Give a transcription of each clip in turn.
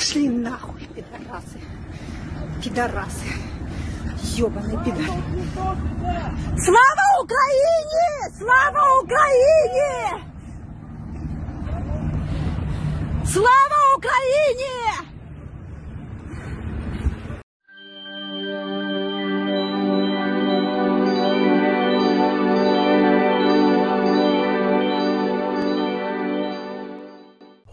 Пошли нахуй, пидорасы. Пидорасы. Ёбаные пидорасы. Слава Украине! Слава Украине! Слава Украине!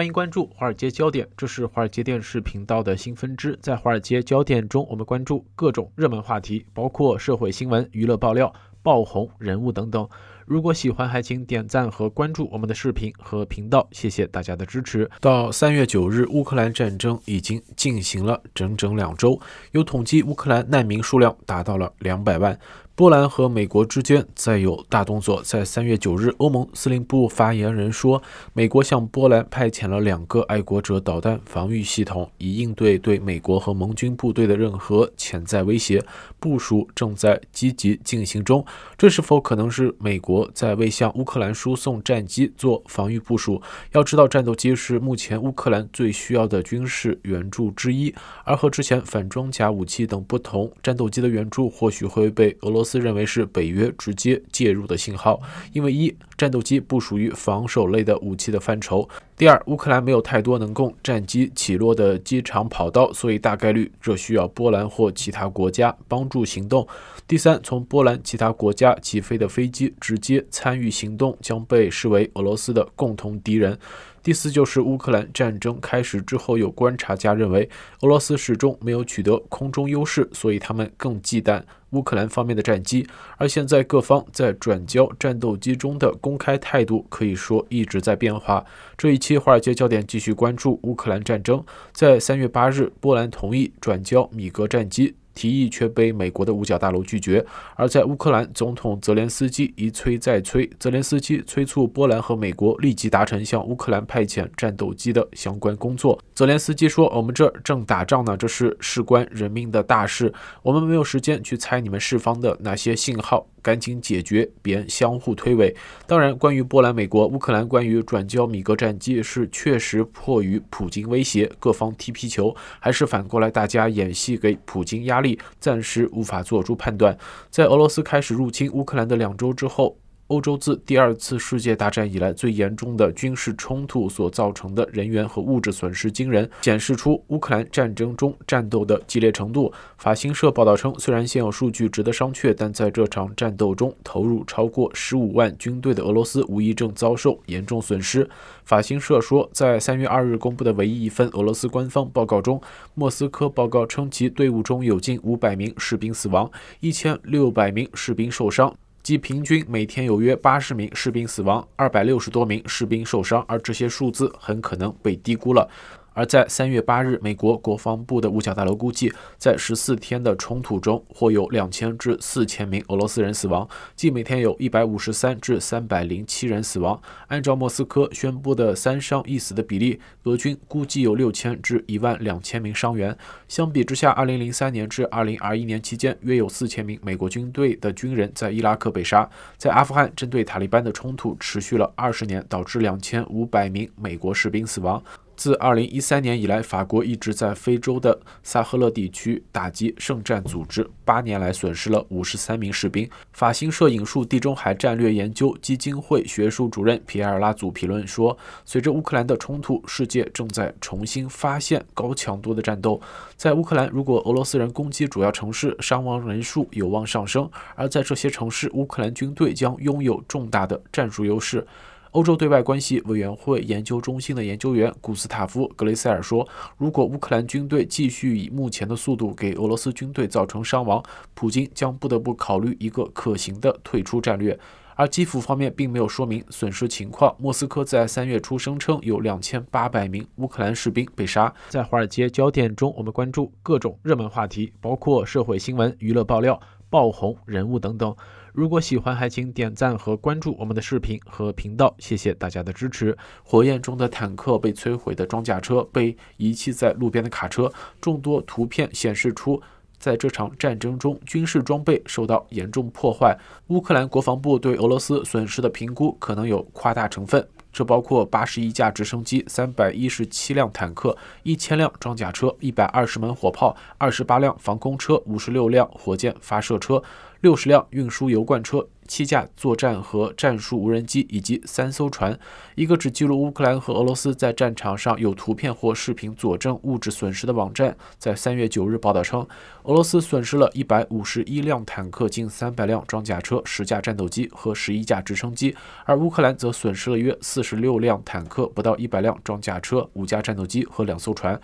欢迎关注《华尔街焦点》，这是华尔街电视频道的新分支。在《华尔街焦点》中，我们关注各种热门话题，包括社会新闻、娱乐爆料、爆红人物等等。如果喜欢，还请点赞和关注我们的视频和频道。谢谢大家的支持。到三月九日，乌克兰战争已经进行了整整两周，有统计，乌克兰难民数量达到了两百万。波兰和美国之间再有大动作。在三月九日，欧盟司令部发言人说，美国向波兰派遣了两个爱国者导弹防御系统，以应对对美国和盟军部队的任何潜在威胁。部署正在积极进行中。这是否可能是美国在为向乌克兰输送战机做防御部署？要知道，战斗机是目前乌克兰最需要的军事援助之一。而和之前反装甲武器等不同，战斗机的援助或许会被俄罗斯。自认为是北约直接介入的信号，因为一战斗机不属于防守类的武器的范畴。第二，乌克兰没有太多能供战机起落的机场跑道，所以大概率这需要波兰或其他国家帮助行动。第三，从波兰其他国家起飞的飞机直接参与行动，将被视为俄罗斯的共同敌人。第四，就是乌克兰战争开始之后，有观察家认为俄罗斯始终没有取得空中优势，所以他们更忌惮乌克兰方面的战机。而现在各方在转交战斗机中的公开态度，可以说一直在变化。这一期。华尔街焦点继续关注乌克兰战争。在三月八日，波兰同意转交米格战机提议，却被美国的五角大楼拒绝。而在乌克兰，总统泽连斯基一催再催，泽连斯基催促波兰和美国立即达成向乌克兰派遣战斗机的相关工作。泽连斯基说：“我们这儿正打仗呢，这是事关人命的大事，我们没有时间去猜你们释放的那些信号。”赶紧解决，别相互推诿。当然，关于波兰、美国、乌克兰关于转交米格战机，是确实迫于普京威胁，各方踢皮球，还是反过来大家演戏给普京压力，暂时无法做出判断。在俄罗斯开始入侵乌克兰的两周之后。欧洲自第二次世界大战以来最严重的军事冲突所造成的人员和物质损失惊人，显示出乌克兰战争中战斗的激烈程度。法新社报道称，虽然现有数据值得商榷，但在这场战斗中投入超过15万军队的俄罗斯无疑正遭受严重损失。法新社说，在3月2日公布的唯一一份俄罗斯官方报告中，莫斯科报告称其队伍中有近500名士兵死亡，1600名士兵受伤。即平均每天有约八十名士兵死亡，二百六十多名士兵受伤，而这些数字很可能被低估了。而在三月八日，美国国防部的五角大楼估计，在十四天的冲突中，或有两千至四千名俄罗斯人死亡，即每天有一百五十三至三百零七人死亡。按照莫斯科宣布的三伤一死的比例，俄军估计有六千至一万两千名伤员。相比之下，二零零三年至二零二一年期间，约有四千名美国军队的军人在伊拉克被杀，在阿富汗针对塔利班的冲突持续了二十年，导致两千五百名美国士兵死亡。自2013年以来，法国一直在非洲的撒赫勒地区打击圣战组织。八年来，损失了53名士兵。法新社引述地中海战略研究基金会学术主任皮埃尔拉祖评论说：“随着乌克兰的冲突，世界正在重新发现高强度的战斗。在乌克兰，如果俄罗斯人攻击主要城市，伤亡人数有望上升；而在这些城市，乌克兰军队将拥有重大的战术优势。”欧洲对外关系委员会研究中心的研究员古斯塔夫·格雷塞尔说：“如果乌克兰军队继续以目前的速度给俄罗斯军队造成伤亡，普京将不得不考虑一个可行的退出战略。”而基辅方面并没有说明损失情况。莫斯科在三月初声称有两千八百名乌克兰士兵被杀。在华尔街焦点中，我们关注各种热门话题，包括社会新闻、娱乐爆料、爆红人物等等。如果喜欢，还请点赞和关注我们的视频和频道，谢谢大家的支持。火焰中的坦克被摧毁的装甲车被遗弃在路边的卡车，众多图片显示出，在这场战争中，军事装备受到严重破坏。乌克兰国防部对俄罗斯损失的评估可能有夸大成分，这包括八十一架直升机、三百一十七辆坦克、一千辆装甲车、一百二十门火炮、二十八辆防空车、五十六辆火箭发射车。六十辆运输油罐车、七架作战和战术无人机以及三艘船，一个只记录乌克兰和俄罗斯在战场上有图片或视频佐证物质损失的网站，在三月九日报道称，俄罗斯损失了一百五十一辆坦克、近三百辆装甲车、十架战斗机和十一架直升机，而乌克兰则损失了约四十六辆坦克、不到一百辆装甲车、五架战斗机和两艘船。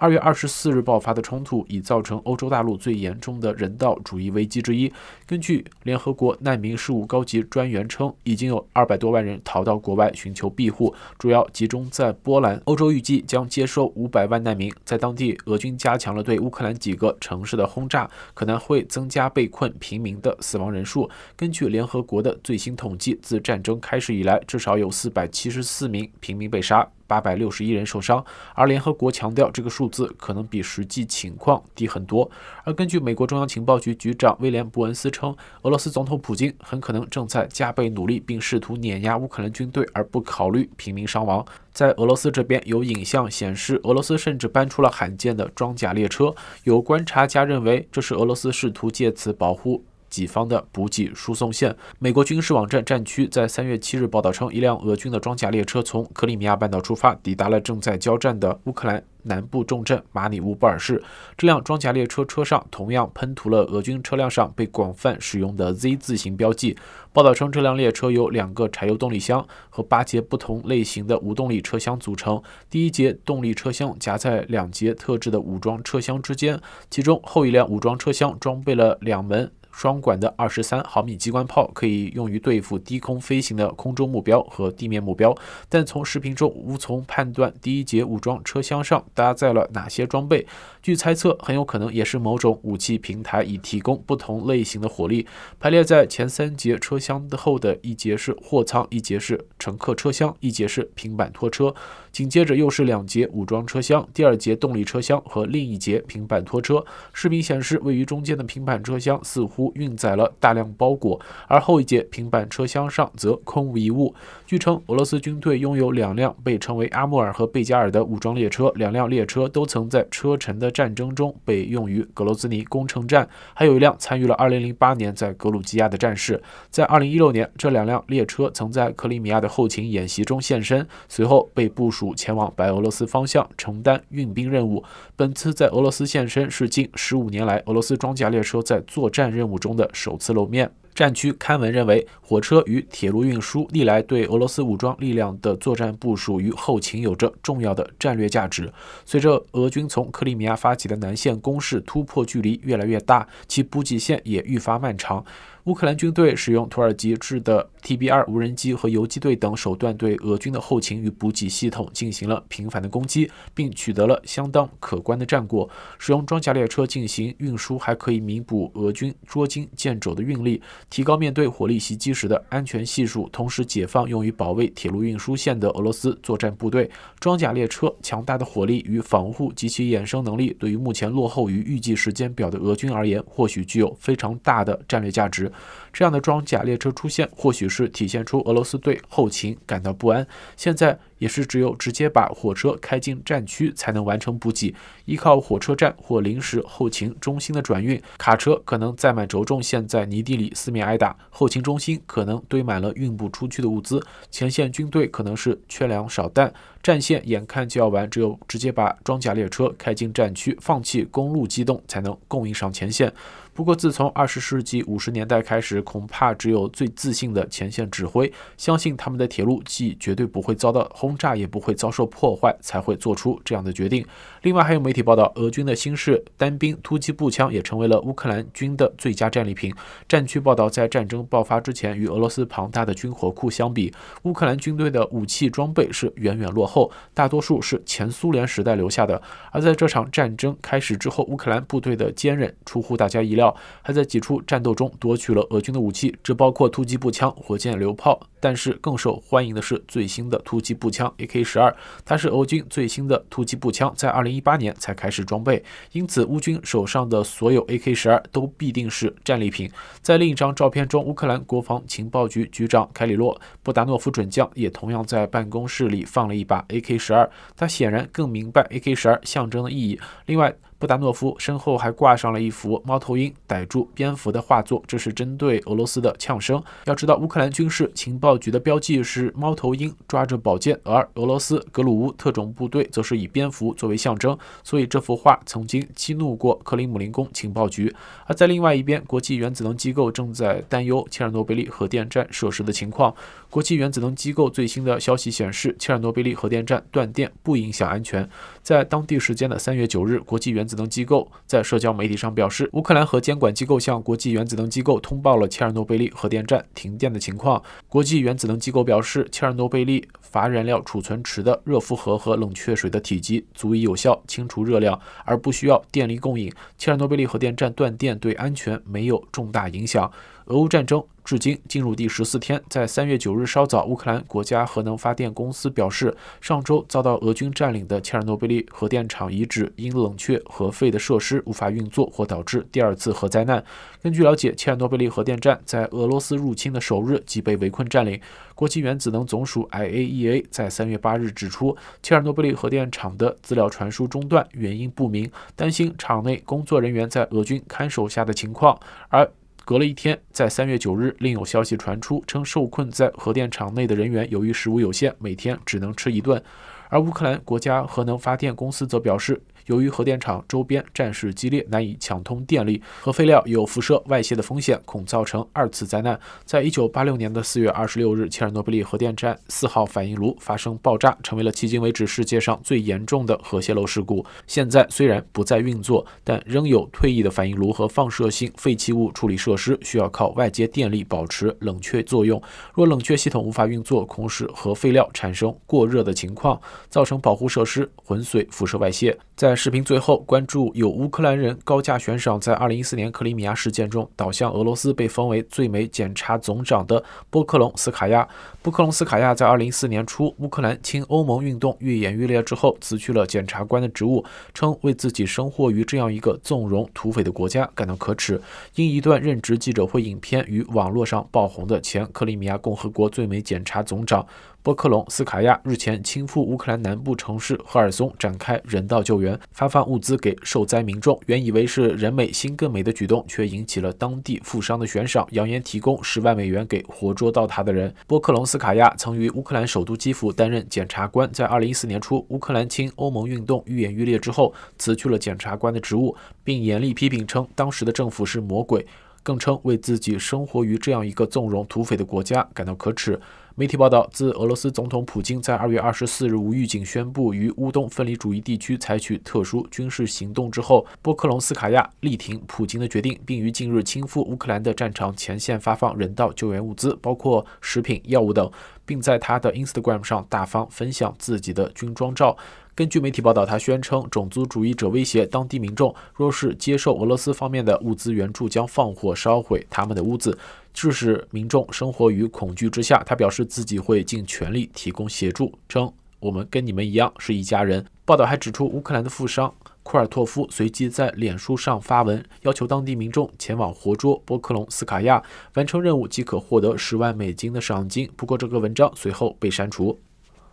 二月二十四日爆发的冲突已造成欧洲大陆最严重的人道主义危机之一。根据联合国难民事务高级专员称，已经有二百多万人逃到国外寻求庇护，主要集中在波兰。欧洲预计将接收五百万难民。在当地，俄军加强了对乌克兰几个城市的轰炸，可能会增加被困平民的死亡人数。根据联合国的最新统计，自战争开始以来，至少有四百七十四名平民被杀。八百六十一人受伤，而联合国强调这个数字可能比实际情况低很多。而根据美国中央情报局局长威廉·布恩斯称，俄罗斯总统普京很可能正在加倍努力，并试图碾压乌克兰军队，而不考虑平民伤亡。在俄罗斯这边，有影像显示，俄罗斯甚至搬出了罕见的装甲列车。有观察家认为，这是俄罗斯试图借此保护。己方的补给输送线。美国军事网站战区在三月七日报道称，一辆俄军的装甲列车从克里米亚半岛出发，抵达了正在交战的乌克兰南部重镇马里乌波尔市。这辆装甲列车车上同样喷涂了俄军车辆上被广泛使用的 Z 字形标记。报道称，这辆列车由两个柴油动力箱和八节不同类型的无动力车厢组成。第一节动力车厢夹在两节特制的武装车厢之间，其中后一辆武装车厢装备了两门。双管的二十三毫米机关炮可以用于对付低空飞行的空中目标和地面目标，但从视频中无从判断第一节武装车厢上搭载了哪些装备。据猜测，很有可能也是某种武器平台，以提供不同类型的火力。排列在前三节车厢的后的一节是货舱，一节是乘客车厢，一节是平板拖车，紧接着又是两节武装车厢，第二节动力车厢和另一节平板拖车。视频显示，位于中间的平板车厢似乎。运载了大量包裹，而后一节平板车厢上则空无一物。据称，俄罗斯军队拥有两辆被称为阿穆尔和贝加尔的武装列车，两辆列车都曾在车臣的战争中被用于格罗兹尼攻城战，还有一辆参与了2008年在格鲁吉亚的战事。在2016年，这两辆列车曾在克里米亚的后勤演习中现身，随后被部署前往白俄罗斯方向承担运兵任务。本次在俄罗斯现身是近十五年来俄罗斯装甲列车在作战任务。中的首次露面。战区刊文认为，火车与铁路运输历来对俄罗斯武装力量的作战部署与后勤有着重要的战略价值。随着俄军从克里米亚发起的南线攻势突破距离越来越大，其补给线也愈发漫长。乌克兰军队使用土耳其制的 TBR 无人机和游击队等手段，对俄军的后勤与补给系统进行了频繁的攻击，并取得了相当可观的战果。使用装甲列车进行运输，还可以弥补俄军捉襟见肘的运力，提高面对火力袭击时的安全系数，同时解放用于保卫铁路运输线的俄罗斯作战部队。装甲列车强大的火力与防护及其衍生能力，对于目前落后于预计时间表的俄军而言，或许具有非常大的战略价值。这样的装甲列车出现，或许是体现出俄罗斯对后勤感到不安。现在。也是只有直接把火车开进战区才能完成补给，依靠火车站或临时后勤中心的转运，卡车可能载满轴重陷在泥地里四面挨打，后勤中心可能堆满了运不出去的物资，前线军队可能是缺粮少弹，战线眼看就要完，只有直接把装甲列车开进战区，放弃公路机动才能供应上前线。不过自从二十世纪五十年代开始，恐怕只有最自信的前线指挥相信他们的铁路既绝对不会遭到轰。轰炸也不会遭受破坏，才会做出这样的决定。另外，还有媒体报道，俄军的新式单兵突击步枪也成为了乌克兰军的最佳战利品。战区报道，在战争爆发之前，与俄罗斯庞大的军火库相比，乌克兰军队的武器装备是远远落后，大多数是前苏联时代留下的。而在这场战争开始之后，乌克兰部队的坚韧出乎大家意料，还在几处战斗中夺取了俄军的武器，这包括突击步枪、火箭榴炮。但是更受欢迎的是最新的突击步枪 AK12，它是俄军最新的突击步枪，在二零一八年才开始装备，因此乌军手上的所有 AK12 都必定是战利品。在另一张照片中，乌克兰国防情报局局长凯里洛·布达诺夫准将也同样在办公室里放了一把 AK12，他显然更明白 AK12 象征的意义。另外，布达诺夫身后还挂上了一幅猫头鹰逮住蝙蝠的画作，这是针对俄罗斯的呛声。要知道，乌克兰军事情报局的标记是猫头鹰抓着宝剑，而俄罗斯格鲁乌特种部队则是以蝙蝠作为象征，所以这幅画曾经激怒过克林姆林宫情报局。而在另外一边，国际原子能机构正在担忧切尔诺贝利核电站设施的情况。国际原子能机构最新的消息显示，切尔诺贝利核电站断电不影响安全。在当地时间的三月九日，国际原子能机构在社交媒体上表示，乌克兰核监管机构向国际原子能机构通报了切尔诺贝利核电站停电的情况。国际原子能机构表示，切尔诺贝利乏燃料储存池的热负荷和冷却水的体积足以有效清除热量，而不需要电力供应。切尔诺贝利核电站断电对安全没有重大影响。俄乌战争。至今进入第十四天，在三月九日稍早，乌克兰国家核能发电公司表示，上周遭到俄军占领的切尔诺贝利核电厂遗址因冷却核废的设施无法运作，或导致第二次核灾难。根据了解，切尔诺贝利核电站在俄罗斯入侵的首日即被围困占领。国际原子能总署 （IAEA） 在三月八日指出，切尔诺贝利核电厂的资料传输中断原因不明，担心厂内工作人员在俄军看守下的情况，而。隔了一天，在三月九日，另有消息传出称，受困在核电厂内的人员由于食物有限，每天只能吃一顿。而乌克兰国家核能发电公司则表示。由于核电厂周边战事激烈，难以抢通电力，核废料有辐射外泄的风险，恐造成二次灾难。在一九八六年的四月二十六日，切尔诺贝利核电站四号反应炉发生爆炸，成为了迄今为止世界上最严重的核泄漏事故。现在虽然不再运作，但仍有退役的反应炉和放射性废弃物处理设施需要靠外接电力保持冷却作用。若冷却系统无法运作，恐使核废料产生过热的情况，造成保护设施损辐射外泄。在视频最后，关注有乌克兰人高价悬赏，在2014年克里米亚事件中倒向俄罗斯，被封为最美检察总长的波克隆斯卡娅。波克隆斯卡娅在2014年初，乌克兰亲欧盟运动愈演愈烈之后，辞去了检察官的职务，称为自己生活于这样一个纵容土匪的国家感到可耻。因一段任职记者会影片与网络上爆红的前克里米亚共和国最美检察总长。波克隆斯卡娅日前亲赴乌克兰南部城市赫尔松展开人道救援，发放物资给受灾民众。原以为是人美心更美的举动，却引起了当地富商的悬赏，扬言提供十万美元给活捉到他的人。波克隆斯卡娅曾于乌克兰首都基辅担任检察官，在二零一四年初乌克兰亲欧盟运动愈演愈烈之后，辞去了检察官的职务，并严厉批评称当时的政府是魔鬼，更称为自己生活于这样一个纵容土匪的国家感到可耻。媒体报道，自俄罗斯总统普京在二月二十四日无预警宣布于乌东分离主义地区采取特殊军事行动之后，波克隆斯卡娅力挺普京的决定，并于近日亲赴乌克兰的战场前线发放人道救援物资，包括食品、药物等，并在他的 Instagram 上大方分享自己的军装照。根据媒体报道，他宣称种族主义者威胁当地民众，若是接受俄罗斯方面的物资援助，将放火烧毁他们的屋子，致使民众生活于恐惧之下。他表示自己会尽全力提供协助，称“我们跟你们一样是一家人”。报道还指出，乌克兰的富商库尔托夫随即在脸书上发文，要求当地民众前往活捉波克隆斯卡亚，完成任务即可获得十万美金的赏金。不过，这个文章随后被删除。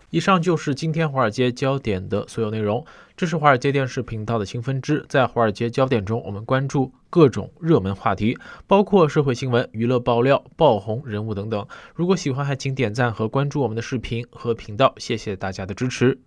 以上就是今天《华尔街焦点》的所有内容。这是华尔街电视频道的新分支，在《华尔街焦点》中，我们关注各种热门话题，包括社会新闻、娱乐爆料、爆红人物等等。如果喜欢，还请点赞和关注我们的视频和频道。谢谢大家的支持！